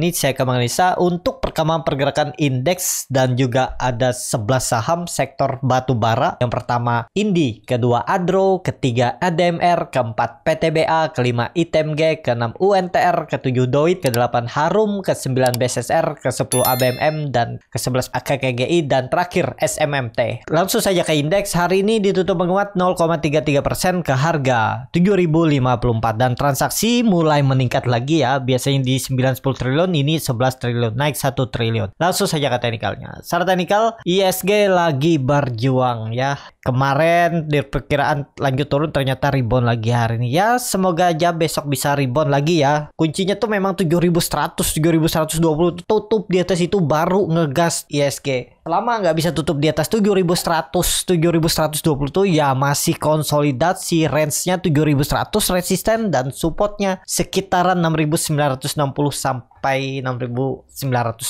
Ini saya akan analisa untuk perkembangan pergerakan indeks dan juga ada 11 saham sektor batu bara. Yang pertama Indi, kedua Adro, ketiga ADMR, keempat PTBA, kelima ITMG, keenam UNTR, ketujuh Doit, kedelapan Harum, ke-9 BSSR, ke-10 ABMM, dan ke-11 AKKGI, dan terakhir SMMT. Langsung saja ke indeks, hari ini ditutup menguat 0,33% ke harga 7.054 dan transaksi mulai meningkat lagi ya, biasanya di 9-10 triliun triliun, ini 11 triliun, naik 1 triliun. Langsung saja ke teknikalnya. Secara teknikal, ISG lagi berjuang ya. Kemarin perkiraan lanjut turun ternyata rebound lagi hari ini. Ya semoga aja besok bisa rebound lagi ya. Kuncinya tuh memang 7100, 7120 tutup di atas itu baru ngegas ISG Lama nggak bisa tutup di atas 7100 7120 tuh ya masih konsolidasi range-nya 7100 resisten dan supportnya sekitaran 6960 sampai sampai 6980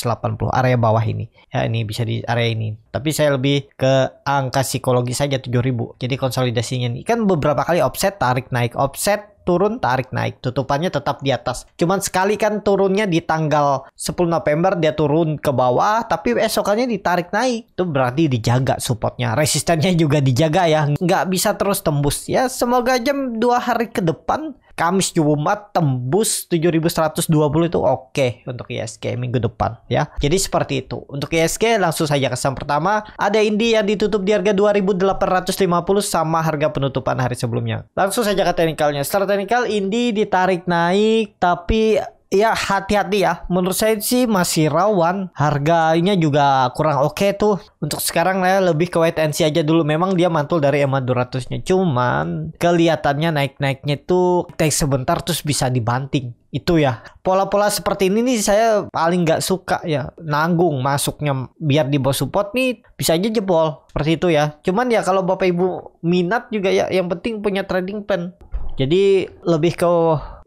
area bawah ini. Ya ini bisa di area ini. Tapi saya lebih ke angka psikologi saja 7000. Jadi konsolidasinya ini kan beberapa kali offset tarik naik offset turun tarik naik tutupannya tetap di atas cuman sekali kan turunnya di tanggal 10 November dia turun ke bawah tapi esokannya ditarik naik itu berarti dijaga supportnya resistennya juga dijaga ya nggak bisa terus tembus ya semoga jam dua hari ke depan Kamis Jumat tembus 7120 itu oke okay untuk ISG minggu depan ya. Jadi seperti itu. Untuk ISG langsung saja ke saham pertama. Ada Indi yang ditutup di harga 2850 sama harga penutupan hari sebelumnya. Langsung saja ke teknikalnya. Secara teknikal Indi ditarik naik tapi ya hati-hati ya. Menurut saya sih masih rawan. Harganya juga kurang oke okay tuh. Untuk sekarang saya lebih ke wait and see aja dulu. Memang dia mantul dari EMA 200-nya. Cuman kelihatannya naik-naiknya tuh take sebentar terus bisa dibanting. Itu ya. Pola-pola seperti ini nih saya paling nggak suka ya. Nanggung masuknya biar di bawah support nih bisa aja jebol. Seperti itu ya. Cuman ya kalau Bapak Ibu minat juga ya yang penting punya trading plan. Jadi lebih ke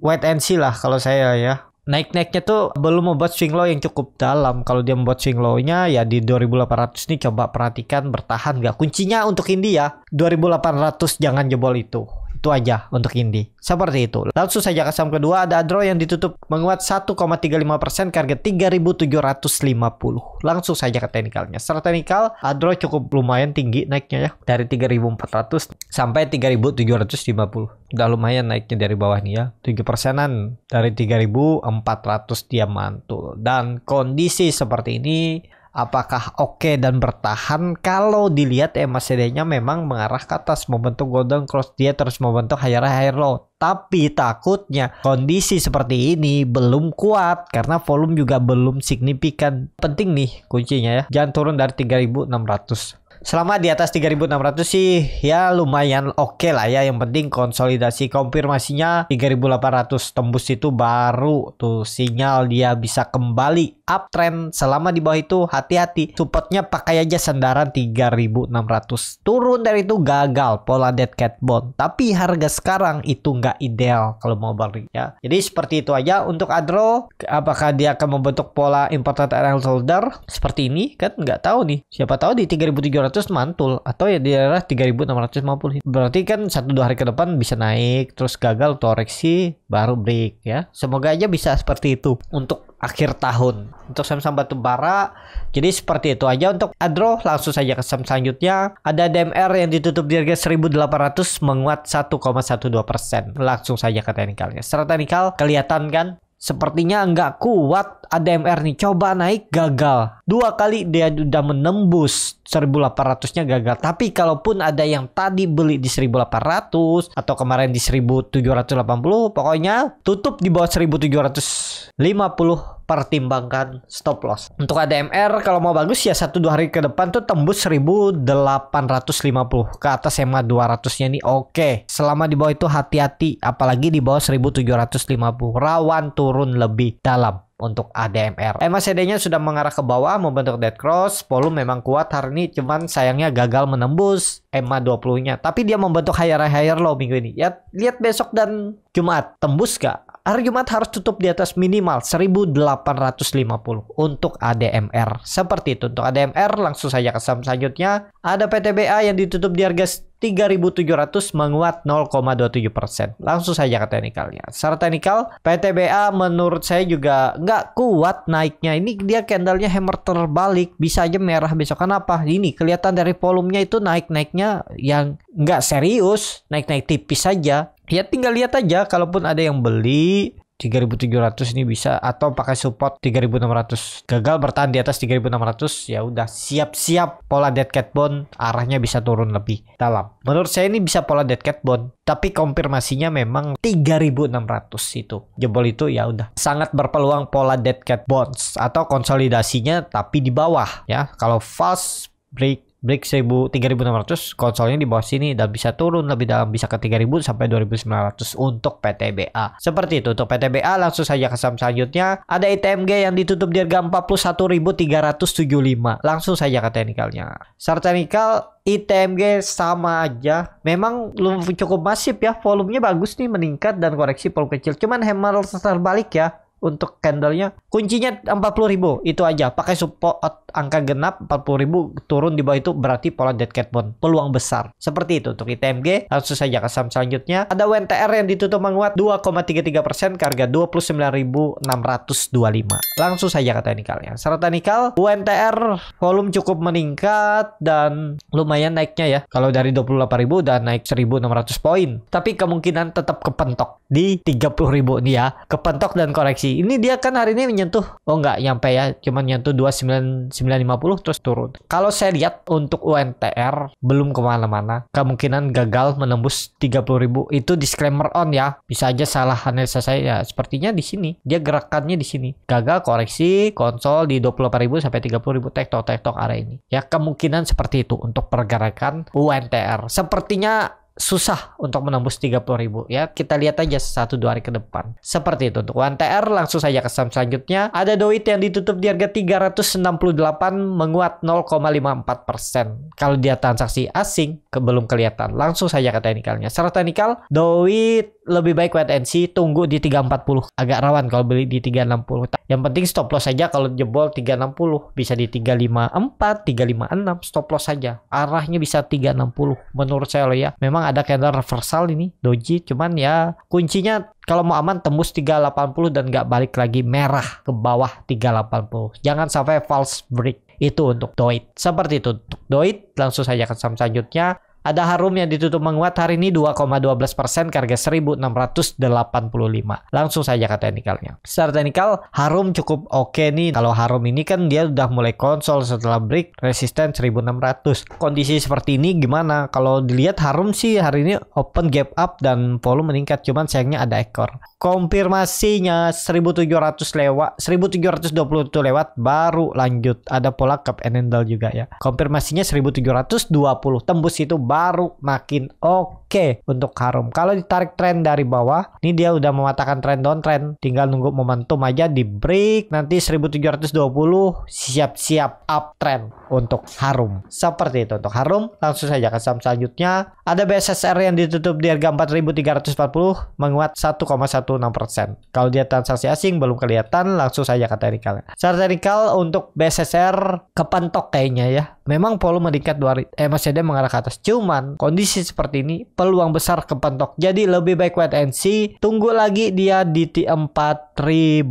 wait and see lah kalau saya ya naik-naiknya tuh belum membuat swing low yang cukup dalam. Kalau dia membuat swing low-nya ya di 2800 ini coba perhatikan bertahan gak. Kuncinya untuk India 2800 jangan jebol itu. Itu aja untuk Indi Seperti itu. Langsung saja ke saham kedua ada Adro yang ditutup menguat 1,35% ke harga 3.750. Langsung saja ke teknikalnya. Secara teknikal Adro cukup lumayan tinggi naiknya ya dari 3.400 sampai 3.750. Udah lumayan naiknya dari bawah nih ya. 7 persenan dari 3.400 dia mantul. Dan kondisi seperti ini apakah oke okay dan bertahan kalau dilihat ya, MACD-nya memang mengarah ke atas membentuk golden cross dia terus membentuk higher higher low tapi takutnya kondisi seperti ini belum kuat karena volume juga belum signifikan penting nih kuncinya ya jangan turun dari 3600 Selama di atas 3600 sih ya lumayan oke okay lah ya. Yang penting konsolidasi konfirmasinya 3800 tembus itu baru tuh sinyal dia bisa kembali uptrend. Selama di bawah itu hati-hati. Supportnya pakai aja sendaran 3600. Turun dari itu gagal pola dead cat bond. Tapi harga sekarang itu nggak ideal kalau mau balik ya. Jadi seperti itu aja untuk Adro apakah dia akan membentuk pola important RL holder seperti ini kan nggak tahu nih. Siapa tahu di 3300 mantul atau ya di daerah 3650. Berarti kan 1 2 hari ke depan bisa naik, terus gagal koreksi baru break ya. Semoga aja bisa seperti itu untuk akhir tahun. Untuk Samsung batu bara jadi seperti itu aja untuk Adro langsung saja ke Samsung selanjutnya. Ada DMR yang ditutup di harga 1800 menguat 1,12%. Langsung saja ke teknikalnya. Secara nikal kelihatan kan Sepertinya nggak kuat ADMR nih. Coba naik gagal. Dua kali dia udah menembus 1800-nya gagal. Tapi kalaupun ada yang tadi beli di 1800 atau kemarin di 1780, pokoknya tutup di bawah 1750 pertimbangkan stop loss. Untuk ADMR kalau mau bagus ya satu dua hari ke depan tuh tembus 1850 ke atas EMA 200-nya nih oke. Okay. Selama di bawah itu hati-hati apalagi di bawah 1750 rawan turun lebih dalam untuk ADMR. MACD-nya sudah mengarah ke bawah membentuk dead cross. Volume memang kuat hari ini, cuman sayangnya gagal menembus EMA 20-nya. Tapi dia membentuk higher higher low minggu ini. Ya lihat besok dan Jumat tembus gak? hari Jumat harus tutup di atas minimal 1850 untuk ADMR. Seperti itu untuk ADMR langsung saja ke saham selanjutnya. Ada PTBA yang ditutup di harga 3.700 menguat 0,27%. Langsung saja ke teknikalnya. Secara teknikal, PTBA menurut saya juga nggak kuat naiknya. Ini dia candlenya hammer terbalik. Bisa aja merah besok. Kenapa? Ini kelihatan dari volumenya itu naik-naiknya yang nggak serius. Naik-naik tipis saja ya tinggal lihat aja kalaupun ada yang beli 3700 ini bisa atau pakai support 3600 gagal bertahan di atas 3600 ya udah siap-siap pola dead cat bond arahnya bisa turun lebih dalam menurut saya ini bisa pola dead cat bond tapi konfirmasinya memang 3600 itu jebol itu ya udah sangat berpeluang pola dead cat bonds atau konsolidasinya tapi di bawah ya kalau fast break break 1000 3600 konsolnya di bawah sini dan bisa turun lebih dalam bisa ke 3000 sampai 2900 untuk PTBA. Seperti itu untuk PTBA langsung saja ke saham selanjutnya ada ITMG yang ditutup di harga 41.375 langsung saja ke teknikalnya. Sar teknikal ITMG sama aja. Memang cukup masif ya, volumenya bagus nih meningkat dan koreksi volume kecil. Cuman hammer terbalik ya untuk candlenya kuncinya 40 ribu itu aja pakai support angka genap 40 ribu turun di bawah itu berarti pola dead cat bond peluang besar seperti itu untuk ITMG langsung saja ke saham selanjutnya ada WNTR yang ditutup menguat 2,33% ke harga 29.625 langsung saja ke teknikal ya secara teknikal WNTR volume cukup meningkat dan lumayan naiknya ya kalau dari 28.000 udah naik 1.600 poin tapi kemungkinan tetap kepentok di 30.000 nih ya kepentok dan koreksi ini dia kan hari ini menyentuh, oh nggak nyampe ya, cuman nyentuh 29950 terus turun. Kalau saya lihat untuk UNTR belum kemana-mana, kemungkinan gagal menembus 30.000 itu disclaimer on ya. Bisa aja salah analisa saya, ya, sepertinya di sini dia gerakannya di sini gagal koreksi konsol di 28.000 sampai 30.000 tektok tektok area ini. Ya kemungkinan seperti itu untuk pergerakan UNTR. Sepertinya susah untuk menembus 30 ribu ya kita lihat aja satu dua hari ke depan seperti itu untuk 1 langsung saja ke saham selanjutnya ada Doit yang ditutup di harga 368 menguat 0,54 persen kalau dia transaksi asing ke belum kelihatan langsung saja ke teknikalnya secara teknikal Doit lebih baik wait and see tunggu di 340 agak rawan kalau beli di 360 yang penting stop loss saja kalau jebol 360 bisa di 354 356 stop loss saja arahnya bisa 360 menurut saya loh ya memang memang ada candle reversal ini doji cuman ya kuncinya kalau mau aman tembus 380 dan nggak balik lagi merah ke bawah 380 jangan sampai false break itu untuk doit seperti itu untuk doit langsung saja ke saham selanjutnya ada Harum yang ditutup menguat hari ini 2,12 persen harga 1685. Langsung saja ke teknikalnya. Secara teknikal Harum cukup oke okay nih. Kalau Harum ini kan dia udah mulai konsol setelah break resisten 1600. Kondisi seperti ini gimana? Kalau dilihat Harum sih hari ini open gap up dan volume meningkat. Cuman sayangnya ada ekor. Konfirmasinya 1700 lewat 1720 itu lewat baru lanjut. Ada pola cup and handle juga ya. Konfirmasinya 1720 tembus itu baru makin oke okay untuk Harum. Kalau ditarik tren dari bawah, ini dia udah mematahkan tren downtrend. Tinggal nunggu momentum aja di break nanti 1720 siap-siap uptrend untuk Harum. Seperti itu untuk Harum. Langsung saja ke saham selanjutnya. Ada BSSR yang ditutup di harga 4340 menguat 1,16%. Kalau dia transaksi asing belum kelihatan, langsung saja ke technical. Secara technical untuk BSSR kepentok kayaknya ya. Memang volume meningkat dua hari, eh MACD mengarah ke atas. Cuma Cuman kondisi seperti ini peluang besar kepentok. Jadi lebih baik wait and see. Tunggu lagi dia di T4000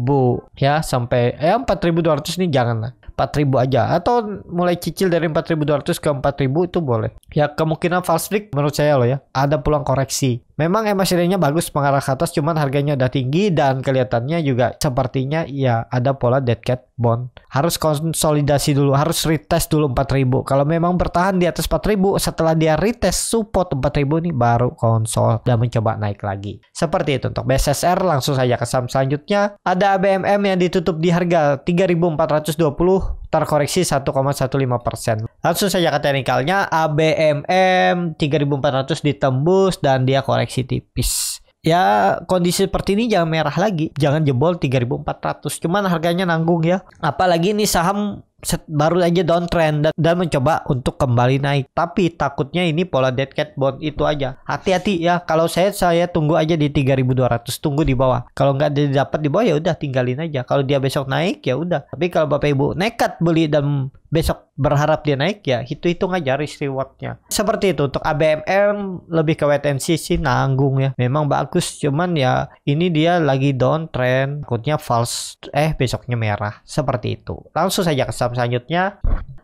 ya sampai ya eh, 4200 nih jangan lah. 4000 aja atau mulai cicil dari 4200 ke 4000 itu boleh. Ya kemungkinan false break menurut saya loh ya. Ada peluang koreksi. Memang MSCD-nya bagus mengarah ke atas cuman harganya udah tinggi dan kelihatannya juga sepertinya ya ada pola dead cat bond. Harus konsolidasi dulu, harus retest dulu 4000. Kalau memang bertahan di atas 4000 setelah dia retest support 4000 nih baru konsol dan mencoba naik lagi. Seperti itu untuk BSSR langsung saja ke saham selanjutnya. Ada ABMM yang ditutup di harga 3420 terkoreksi 1,15 persen. Langsung saja ke teknikalnya, ABMM 3400 ditembus dan dia koreksi tipis. Ya kondisi seperti ini jangan merah lagi, jangan jebol 3400. Cuman harganya nanggung ya. Apalagi ini saham set, baru aja downtrend dan, dan mencoba untuk kembali naik. Tapi takutnya ini pola dead cat bond itu aja. Hati-hati ya. Kalau saya saya tunggu aja di 3200, tunggu di bawah. Kalau nggak dapat di bawah ya udah tinggalin aja. Kalau dia besok naik ya udah. Tapi kalau Bapak Ibu nekat beli dan besok berharap dia naik ya itu itu aja risk rewardnya seperti itu untuk ABMM lebih ke wait and see sih nanggung ya memang bagus cuman ya ini dia lagi downtrend takutnya false eh besoknya merah seperti itu langsung saja ke saham saham selanjutnya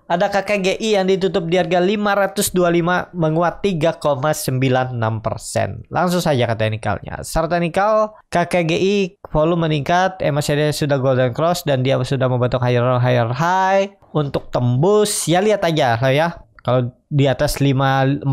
ada KKGI yang ditutup di harga 525 menguat 3,96%. Langsung saja ke teknikalnya. Secara teknikal, KKGI volume meningkat, MACD sudah golden cross dan dia sudah membentuk higher higher high untuk tembus. Ya lihat aja lah ya. Kalau di atas 5 45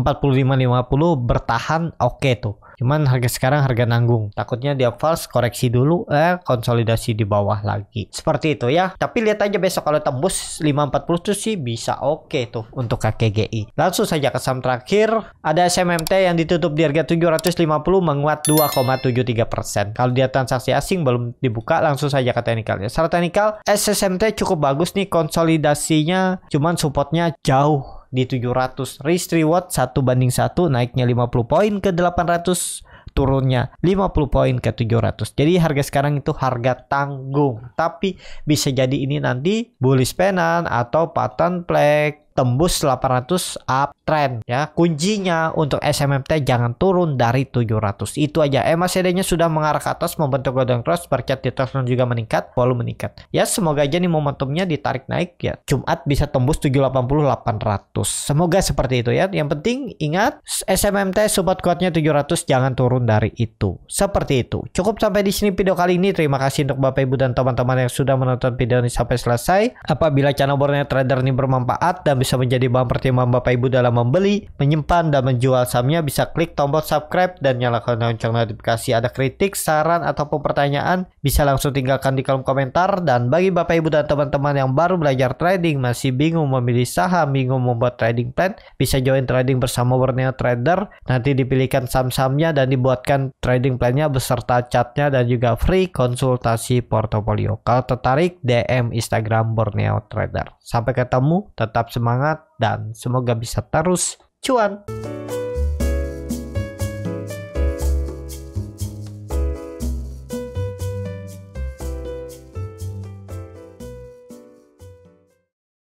50 bertahan oke okay tuh. Cuman harga sekarang harga nanggung. Takutnya dia false koreksi dulu eh konsolidasi di bawah lagi. Seperti itu ya. Tapi lihat aja besok kalau tembus 540 tuh sih bisa oke okay tuh untuk KKGI. Langsung saja ke saham terakhir ada SMMT yang ditutup di harga 750 menguat 2,73%. Kalau dia transaksi asing belum dibuka langsung saja ke teknikal ya. Secara teknikal SSMT cukup bagus nih konsolidasinya cuman supportnya jauh di 700. Risk reward 1 banding 1 naiknya 50 poin ke 800 turunnya 50 poin ke 700. Jadi harga sekarang itu harga tanggung. Tapi bisa jadi ini nanti bullish pennant atau pattern flag tembus 800 uptrend ya. Kuncinya untuk SMMT jangan turun dari 700. Itu aja. MACD-nya sudah mengarah ke atas membentuk golden cross, berkat di Tottenham juga meningkat, volume meningkat. Ya, semoga aja nih momentumnya ditarik naik ya. Jumat bisa tembus 780 800. Semoga seperti itu ya. Yang penting ingat SMMT support kuatnya 700 jangan turun dari itu. Seperti itu. Cukup sampai di sini video kali ini. Terima kasih untuk Bapak Ibu dan teman-teman yang sudah menonton video ini sampai selesai. Apabila channel Borneo Trader ini bermanfaat dan bisa menjadi bahan pertimbangan Bapak Ibu dalam membeli, menyimpan, dan menjual sahamnya, bisa klik tombol subscribe dan nyalakan lonceng notifikasi. Ada kritik, saran, ataupun pertanyaan, bisa langsung tinggalkan di kolom komentar. Dan bagi Bapak Ibu dan teman-teman yang baru belajar trading, masih bingung memilih saham, bingung membuat trading plan, bisa join trading bersama Borneo Trader. Nanti dipilihkan saham-sahamnya dan dibuatkan trading plannya beserta catnya dan juga free konsultasi portofolio. Kalau tertarik, DM Instagram Borneo Trader. Sampai ketemu, tetap semangat semangat, dan semoga bisa terus cuan.